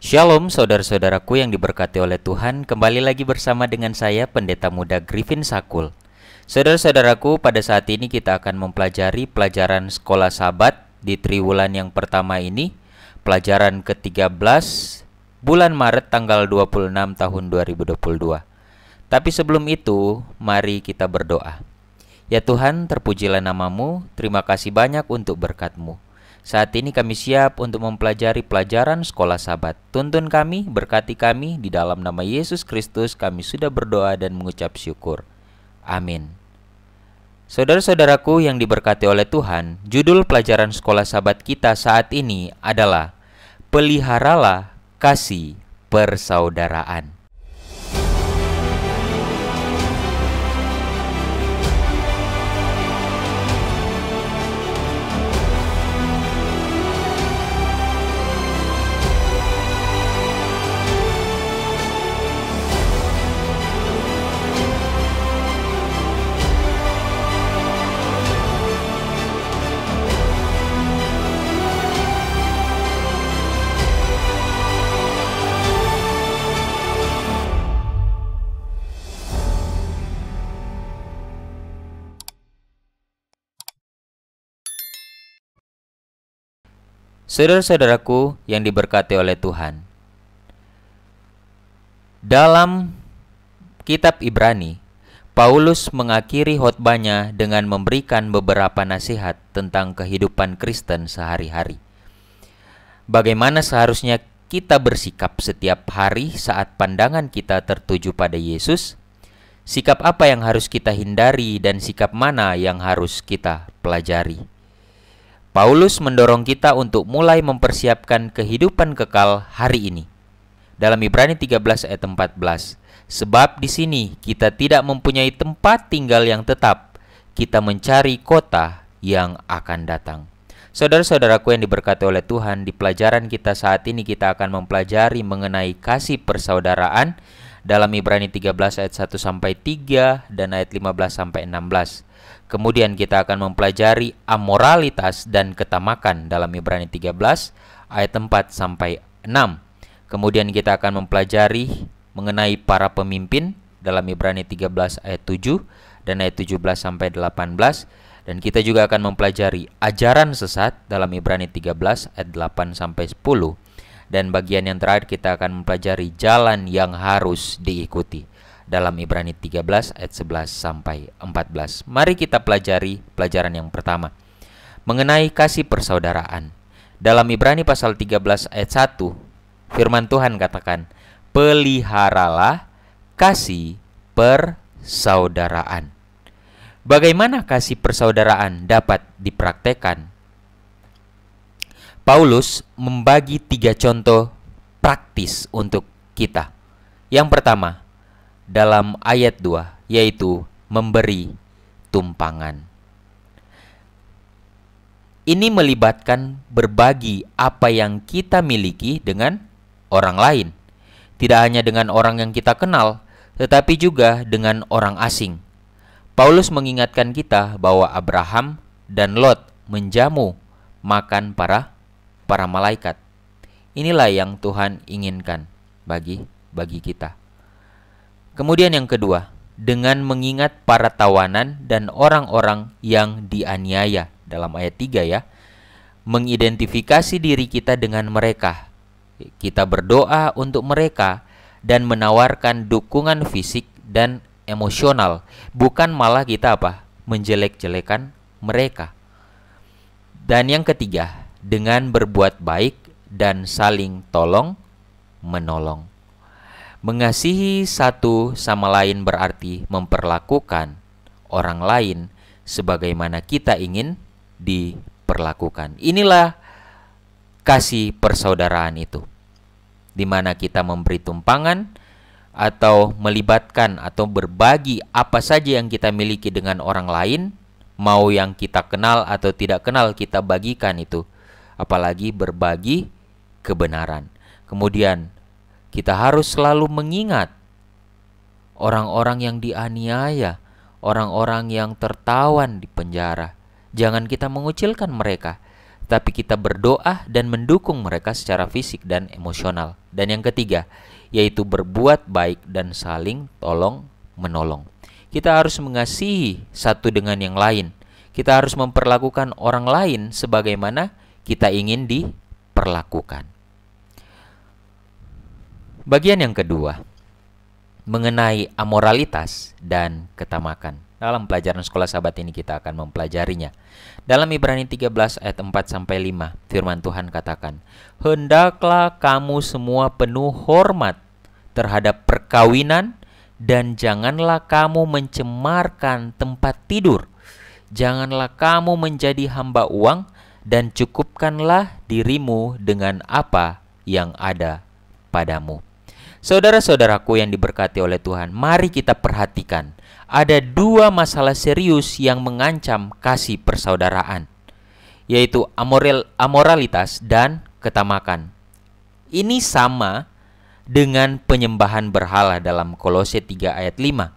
Shalom saudara-saudaraku yang diberkati oleh Tuhan, kembali lagi bersama dengan saya Pendeta Muda Griffin Sakul. Saudara-saudaraku, pada saat ini kita akan mempelajari pelajaran sekolah sabat di triwulan yang pertama ini, pelajaran ke-13 bulan Maret tanggal 26 tahun 2022. Tapi sebelum itu, mari kita berdoa. Ya Tuhan, terpujilah namamu, terima kasih banyak untuk berkatmu. Saat ini kami siap untuk mempelajari pelajaran sekolah sabat. Tuntun kami, berkati kami, di dalam nama Yesus Kristus kami sudah berdoa dan mengucap syukur. Amin. Saudara-saudaraku yang diberkati oleh Tuhan, judul pelajaran sekolah sabat kita saat ini adalah Peliharalah Kasih Persaudaraan. Saudara-saudaraku yang diberkati oleh Tuhan, dalam kitab Ibrani, Paulus mengakhiri khotbahnya dengan memberikan beberapa nasihat tentang kehidupan Kristen sehari-hari. Bagaimana seharusnya kita bersikap setiap hari saat pandangan kita tertuju pada Yesus? Sikap apa yang harus kita hindari dan sikap mana yang harus kita pelajari? Paulus mendorong kita untuk mulai mempersiapkan kehidupan kekal hari ini. Dalam Ibrani 13 ayat 14, sebab di sini kita tidak mempunyai tempat tinggal yang tetap, kita mencari kota yang akan datang. Saudara-saudaraku yang diberkati oleh Tuhan, di pelajaran kita saat ini kita akan mempelajari mengenai kasih persaudaraan dalam Ibrani 13 ayat 1 sampai 3 dan ayat 15 sampai 16. Kemudian kita akan mempelajari amoralitas dan ketamakan dalam Ibrani 13 ayat 4 sampai 6. Kemudian kita akan mempelajari mengenai para pemimpin dalam Ibrani 13 ayat 7 dan ayat 17 sampai 18 dan kita juga akan mempelajari ajaran sesat dalam Ibrani 13 ayat 8 sampai 10 dan bagian yang terakhir kita akan mempelajari jalan yang harus diikuti dalam Ibrani 13 ayat 11 sampai 14. Mari kita pelajari pelajaran yang pertama mengenai kasih persaudaraan. Dalam Ibrani pasal 13 ayat 1 firman Tuhan katakan, "Peliharalah kasih persaudaraan." Bagaimana kasih persaudaraan dapat dipraktekkan? Paulus membagi tiga contoh praktis untuk kita. Yang pertama, dalam ayat 2 yaitu memberi tumpangan. Ini melibatkan berbagi apa yang kita miliki dengan orang lain, tidak hanya dengan orang yang kita kenal, tetapi juga dengan orang asing. Paulus mengingatkan kita bahwa Abraham dan Lot menjamu makan para para malaikat. Inilah yang Tuhan inginkan bagi bagi kita. Kemudian yang kedua, dengan mengingat para tawanan dan orang-orang yang dianiaya dalam ayat 3 ya. Mengidentifikasi diri kita dengan mereka. Kita berdoa untuk mereka dan menawarkan dukungan fisik dan emosional, bukan malah kita apa? menjelek-jelekan mereka. Dan yang ketiga, dengan berbuat baik dan saling tolong menolong. Mengasihi satu sama lain berarti memperlakukan orang lain sebagaimana kita ingin diperlakukan. Inilah kasih persaudaraan itu. Di mana kita memberi tumpangan atau melibatkan atau berbagi apa saja yang kita miliki dengan orang lain, mau yang kita kenal atau tidak kenal kita bagikan itu. Apalagi berbagi kebenaran. Kemudian kita harus selalu mengingat orang-orang yang dianiaya, orang-orang yang tertawan di penjara. Jangan kita mengucilkan mereka, tapi kita berdoa dan mendukung mereka secara fisik dan emosional. Dan yang ketiga, yaitu berbuat baik dan saling tolong menolong. Kita harus mengasihi satu dengan yang lain. Kita harus memperlakukan orang lain sebagaimana kita ingin diperlakukan. Bagian yang kedua mengenai amoralitas dan ketamakan. Dalam pelajaran sekolah sahabat ini kita akan mempelajarinya. Dalam Ibrani 13 ayat 4 sampai 5, firman Tuhan katakan, "Hendaklah kamu semua penuh hormat terhadap perkawinan dan janganlah kamu mencemarkan tempat tidur. Janganlah kamu menjadi hamba uang dan cukupkanlah dirimu dengan apa yang ada padamu." Saudara-saudaraku yang diberkati oleh Tuhan, mari kita perhatikan. Ada dua masalah serius yang mengancam kasih persaudaraan, yaitu amoral, amoralitas dan ketamakan. Ini sama dengan penyembahan berhala dalam Kolose 3 ayat 5.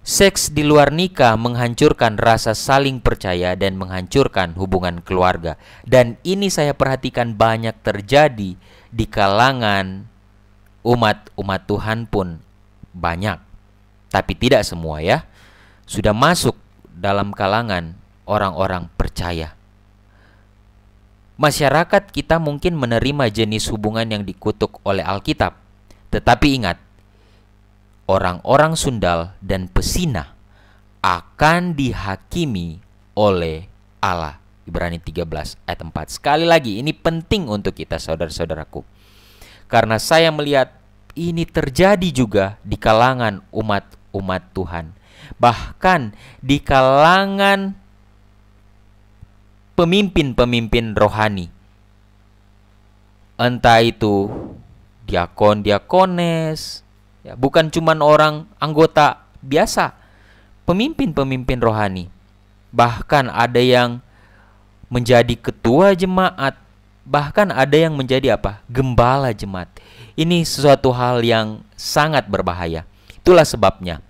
Seks di luar nikah menghancurkan rasa saling percaya dan menghancurkan hubungan keluarga. Dan ini saya perhatikan banyak terjadi di kalangan umat-umat Tuhan pun banyak, tapi tidak semua ya, sudah masuk dalam kalangan orang-orang percaya. Masyarakat kita mungkin menerima jenis hubungan yang dikutuk oleh Alkitab, tetapi ingat, orang-orang sundal dan pesina akan dihakimi oleh Allah. Ibrani 13 ayat 4. Sekali lagi ini penting untuk kita saudara-saudaraku. Karena saya melihat ini terjadi juga di kalangan umat-umat Tuhan. Bahkan di kalangan pemimpin-pemimpin rohani. Entah itu diakon, diakones, ya, bukan cuman orang anggota biasa, pemimpin-pemimpin rohani. Bahkan ada yang menjadi ketua jemaat, bahkan ada yang menjadi apa? gembala jemaat. Ini sesuatu hal yang sangat berbahaya. Itulah sebabnya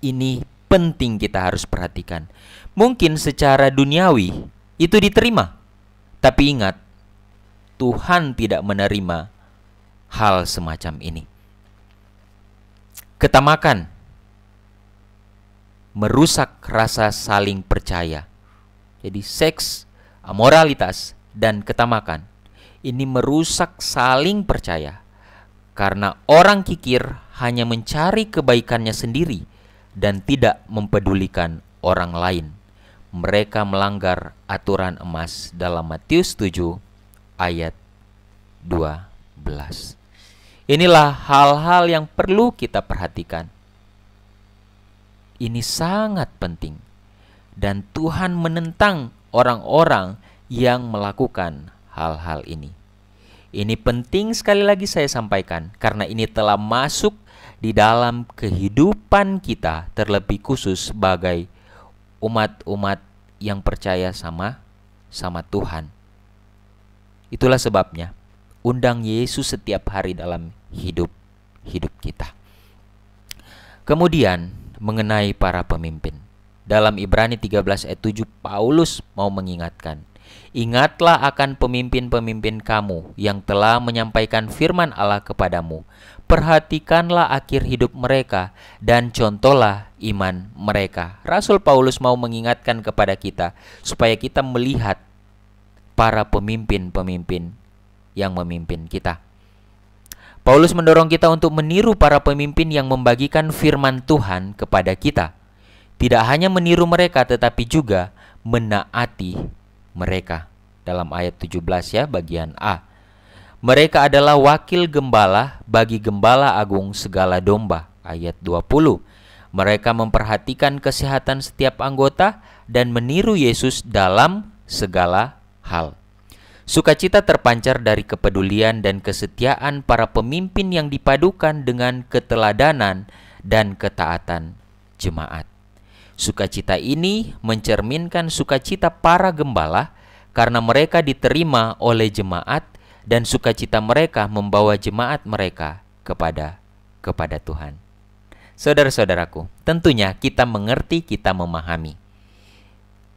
ini penting kita harus perhatikan. Mungkin secara duniawi itu diterima, tapi ingat, Tuhan tidak menerima hal semacam ini. Ketamakan merusak rasa saling percaya. Jadi seks, amoralitas, dan ketamakan ini merusak saling percaya. Karena orang kikir hanya mencari kebaikannya sendiri dan tidak mempedulikan orang lain. Mereka melanggar aturan emas dalam Matius 7 ayat 12. Inilah hal-hal yang perlu kita perhatikan. Ini sangat penting dan Tuhan menentang orang-orang yang melakukan hal-hal ini. Ini penting sekali lagi saya sampaikan karena ini telah masuk di dalam kehidupan kita terlebih khusus sebagai umat-umat yang percaya sama sama Tuhan. Itulah sebabnya undang Yesus setiap hari dalam hidup hidup kita. Kemudian mengenai para pemimpin. Dalam Ibrani 13 ayat 7 Paulus mau mengingatkan, Ingatlah akan pemimpin-pemimpin kamu yang telah menyampaikan firman Allah kepadamu. Perhatikanlah akhir hidup mereka dan contohlah iman mereka. Rasul Paulus mau mengingatkan kepada kita supaya kita melihat para pemimpin-pemimpin yang memimpin kita. Paulus mendorong kita untuk meniru para pemimpin yang membagikan firman Tuhan kepada kita. Tidak hanya meniru mereka tetapi juga menaati mereka. Dalam ayat 17 ya bagian A. Mereka adalah wakil gembala bagi gembala agung segala domba. Ayat 20. Mereka memperhatikan kesehatan setiap anggota dan meniru Yesus dalam segala hal. Sukacita terpancar dari kepedulian dan kesetiaan para pemimpin yang dipadukan dengan keteladanan dan ketaatan jemaat. Sukacita ini mencerminkan sukacita para gembala karena mereka diterima oleh jemaat dan sukacita mereka membawa jemaat mereka kepada kepada Tuhan. Saudara-saudaraku, tentunya kita mengerti, kita memahami.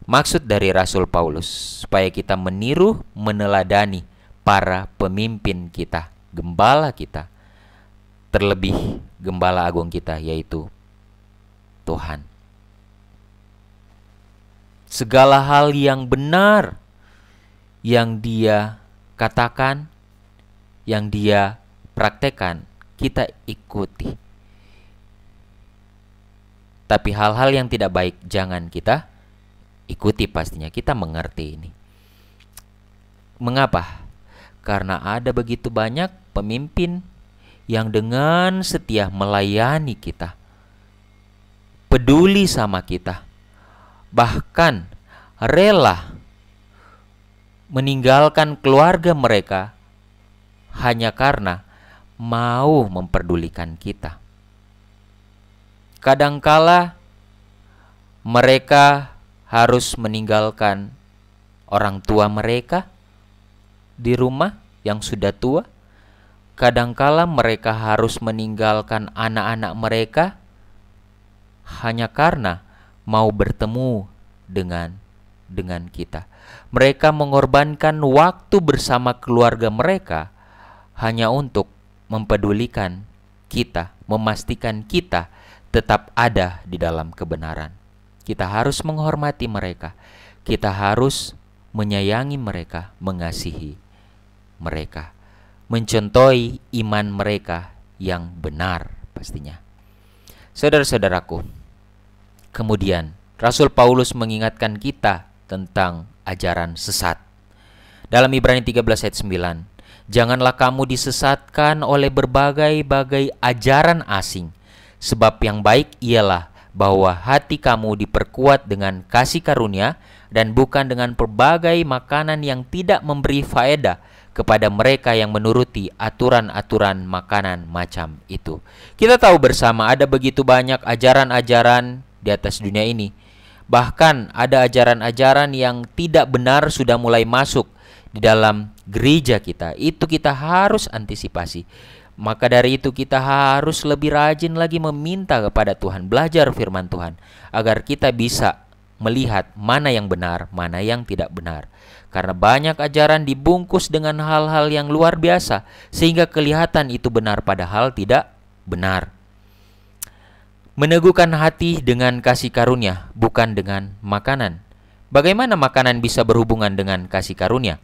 Maksud dari Rasul Paulus supaya kita meniru, meneladani para pemimpin kita, gembala kita, terlebih gembala agung kita yaitu Tuhan segala hal yang benar yang dia katakan, yang dia praktekan, kita ikuti. Tapi hal-hal yang tidak baik jangan kita ikuti pastinya. Kita mengerti ini. Mengapa? Karena ada begitu banyak pemimpin yang dengan setia melayani kita. Peduli sama kita bahkan rela meninggalkan keluarga mereka hanya karena mau memperdulikan kita. Kadangkala mereka harus meninggalkan orang tua mereka di rumah yang sudah tua. Kadangkala mereka harus meninggalkan anak-anak mereka hanya karena mau bertemu dengan dengan kita. Mereka mengorbankan waktu bersama keluarga mereka hanya untuk mempedulikan kita, memastikan kita tetap ada di dalam kebenaran. Kita harus menghormati mereka. Kita harus menyayangi mereka, mengasihi mereka, mencontohi iman mereka yang benar pastinya. Saudara-saudaraku, Kemudian, Rasul Paulus mengingatkan kita tentang ajaran sesat. Dalam Ibrani 13 ayat 9, Janganlah kamu disesatkan oleh berbagai-bagai ajaran asing, sebab yang baik ialah bahwa hati kamu diperkuat dengan kasih karunia dan bukan dengan berbagai makanan yang tidak memberi faedah kepada mereka yang menuruti aturan-aturan makanan macam itu. Kita tahu bersama ada begitu banyak ajaran-ajaran di atas dunia ini. Bahkan ada ajaran-ajaran yang tidak benar sudah mulai masuk di dalam gereja kita. Itu kita harus antisipasi. Maka dari itu kita harus lebih rajin lagi meminta kepada Tuhan, belajar firman Tuhan agar kita bisa melihat mana yang benar, mana yang tidak benar. Karena banyak ajaran dibungkus dengan hal-hal yang luar biasa sehingga kelihatan itu benar padahal tidak benar. Meneguhkan hati dengan kasih karunia, bukan dengan makanan. Bagaimana makanan bisa berhubungan dengan kasih karunia?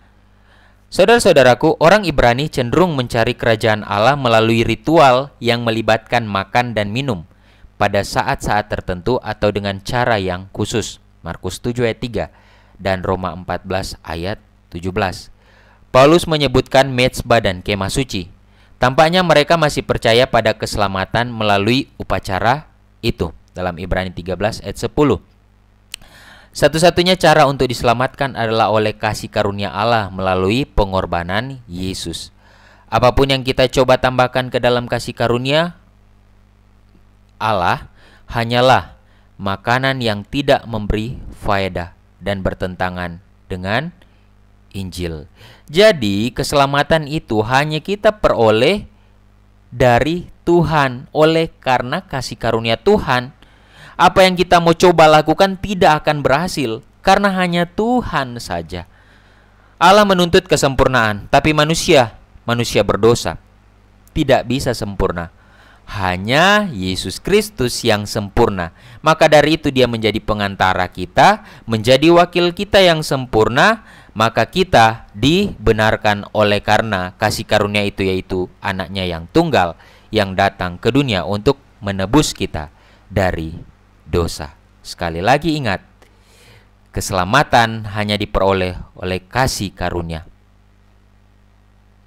Saudara-saudaraku, orang Ibrani cenderung mencari kerajaan Allah melalui ritual yang melibatkan makan dan minum pada saat-saat tertentu atau dengan cara yang khusus. Markus 7 ayat 3 dan Roma 14 ayat 17. Paulus menyebutkan mezbah dan kemah suci. Tampaknya mereka masih percaya pada keselamatan melalui upacara itu dalam Ibrani 13 ayat 10. Satu-satunya cara untuk diselamatkan adalah oleh kasih karunia Allah melalui pengorbanan Yesus. Apapun yang kita coba tambahkan ke dalam kasih karunia Allah hanyalah makanan yang tidak memberi faedah dan bertentangan dengan Injil. Jadi, keselamatan itu hanya kita peroleh dari Tuhan. Oleh karena kasih karunia Tuhan, apa yang kita mau coba lakukan tidak akan berhasil karena hanya Tuhan saja. Allah menuntut kesempurnaan, tapi manusia, manusia berdosa, tidak bisa sempurna. Hanya Yesus Kristus yang sempurna. Maka dari itu dia menjadi pengantara kita, menjadi wakil kita yang sempurna, maka kita dibenarkan oleh karena kasih karunia itu yaitu anaknya yang tunggal yang datang ke dunia untuk menebus kita dari dosa. Sekali lagi ingat, keselamatan hanya diperoleh oleh kasih karunia.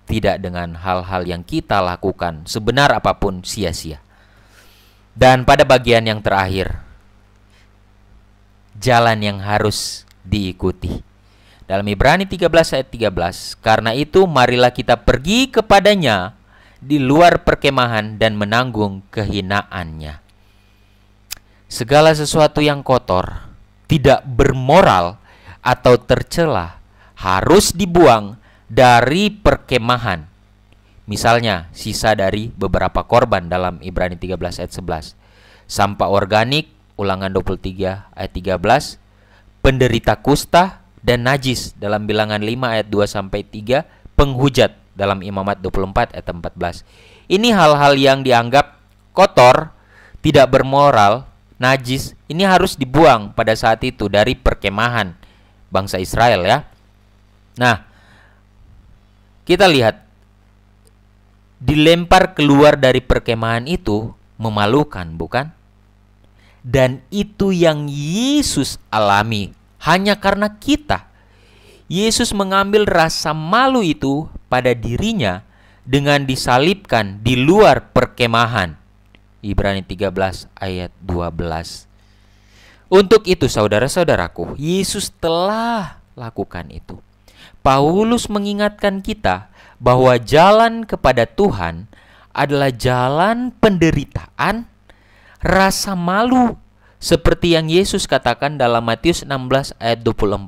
Tidak dengan hal-hal yang kita lakukan sebenar apapun sia-sia. Dan pada bagian yang terakhir, jalan yang harus diikuti dalam Ibrani 13 ayat 13, karena itu marilah kita pergi kepadanya di luar perkemahan dan menanggung kehinaannya. Segala sesuatu yang kotor, tidak bermoral atau tercela harus dibuang dari perkemahan. Misalnya sisa dari beberapa korban dalam Ibrani 13 ayat 11. Sampah organik, ulangan 23 ayat 13, penderita kusta, dan najis dalam bilangan 5 ayat 2 sampai 3, penghujat dalam Imamat 24 ayat 14. Ini hal-hal yang dianggap kotor, tidak bermoral, najis, ini harus dibuang pada saat itu dari perkemahan bangsa Israel ya. Nah, kita lihat dilempar keluar dari perkemahan itu memalukan, bukan? Dan itu yang Yesus alami hanya karena kita, Yesus mengambil rasa malu itu pada dirinya dengan disalibkan di luar perkemahan. Ibrani 13 ayat 12. Untuk itu saudara-saudaraku, Yesus telah lakukan itu. Paulus mengingatkan kita bahwa jalan kepada Tuhan adalah jalan penderitaan, rasa malu seperti yang Yesus katakan dalam Matius 16 ayat 24.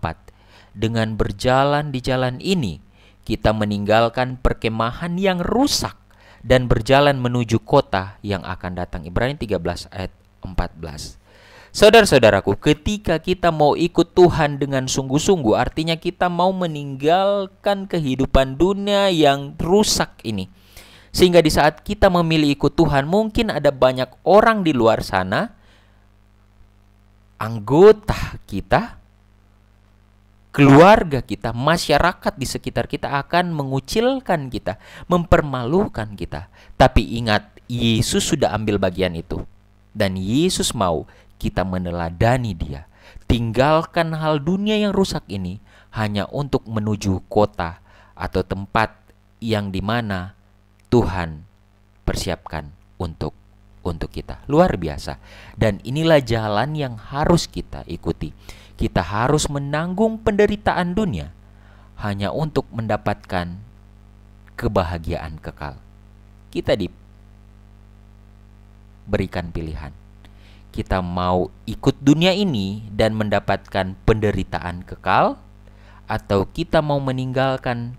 Dengan berjalan di jalan ini, kita meninggalkan perkemahan yang rusak dan berjalan menuju kota yang akan datang. Ibrani 13 ayat 14. Saudara-saudaraku, ketika kita mau ikut Tuhan dengan sungguh-sungguh, artinya kita mau meninggalkan kehidupan dunia yang rusak ini. Sehingga di saat kita memilih ikut Tuhan, mungkin ada banyak orang di luar sana anggota kita, keluarga kita, masyarakat di sekitar kita akan mengucilkan kita, mempermalukan kita. Tapi ingat, Yesus sudah ambil bagian itu. Dan Yesus mau kita meneladani dia. Tinggalkan hal dunia yang rusak ini hanya untuk menuju kota atau tempat yang dimana Tuhan persiapkan untuk untuk kita. Luar biasa. Dan inilah jalan yang harus kita ikuti. Kita harus menanggung penderitaan dunia hanya untuk mendapatkan kebahagiaan kekal. Kita diberikan pilihan. Kita mau ikut dunia ini dan mendapatkan penderitaan kekal atau kita mau meninggalkan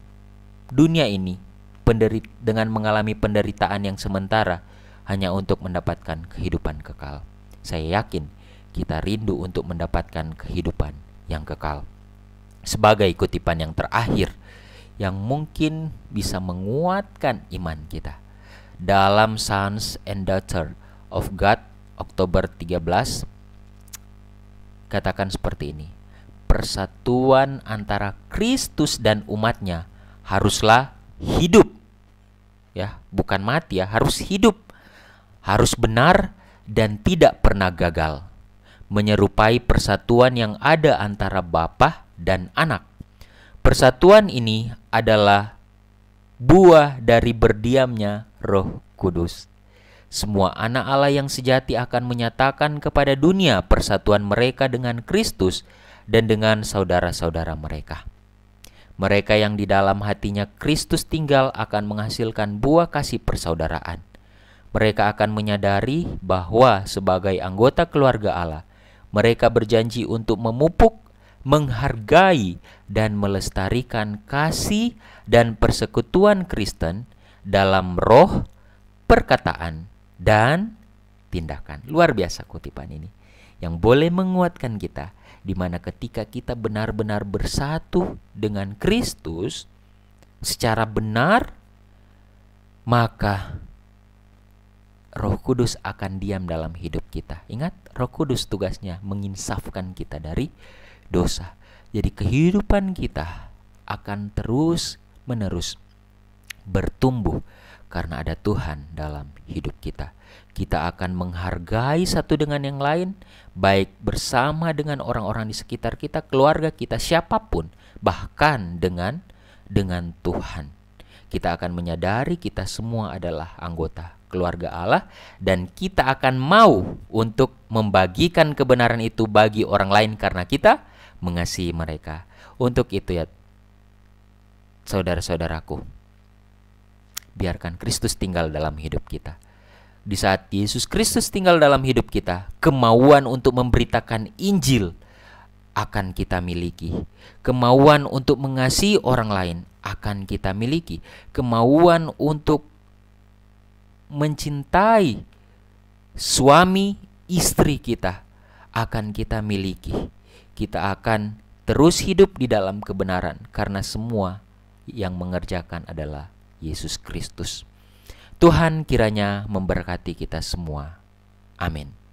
dunia ini penderit dengan mengalami penderitaan yang sementara hanya untuk mendapatkan kehidupan kekal. Saya yakin kita rindu untuk mendapatkan kehidupan yang kekal. Sebagai kutipan yang terakhir yang mungkin bisa menguatkan iman kita. Dalam Sons and Daughter of God Oktober 13 katakan seperti ini. Persatuan antara Kristus dan umatnya haruslah hidup. Ya, bukan mati ya, harus hidup harus benar dan tidak pernah gagal, menyerupai persatuan yang ada antara bapa dan anak. Persatuan ini adalah buah dari berdiamnya Roh Kudus. Semua anak Allah yang sejati akan menyatakan kepada dunia persatuan mereka dengan Kristus dan dengan saudara-saudara mereka. Mereka yang di dalam hatinya Kristus tinggal akan menghasilkan buah kasih persaudaraan mereka akan menyadari bahwa sebagai anggota keluarga Allah, mereka berjanji untuk memupuk, menghargai, dan melestarikan kasih dan persekutuan Kristen dalam roh, perkataan, dan tindakan. Luar biasa kutipan ini yang boleh menguatkan kita, di mana ketika kita benar-benar bersatu dengan Kristus secara benar, maka Roh Kudus akan diam dalam hidup kita. Ingat, Roh Kudus tugasnya menginsafkan kita dari dosa. Jadi kehidupan kita akan terus menerus bertumbuh karena ada Tuhan dalam hidup kita. Kita akan menghargai satu dengan yang lain, baik bersama dengan orang-orang di sekitar kita, keluarga kita, siapapun, bahkan dengan dengan Tuhan. Kita akan menyadari kita semua adalah anggota keluarga Allah dan kita akan mau untuk membagikan kebenaran itu bagi orang lain karena kita mengasihi mereka. Untuk itu ya saudara-saudaraku, biarkan Kristus tinggal dalam hidup kita. Di saat Yesus Kristus tinggal dalam hidup kita, kemauan untuk memberitakan Injil akan kita miliki. Kemauan untuk mengasihi orang lain akan kita miliki. Kemauan untuk mencintai suami istri kita akan kita miliki. Kita akan terus hidup di dalam kebenaran karena semua yang mengerjakan adalah Yesus Kristus. Tuhan kiranya memberkati kita semua. Amin.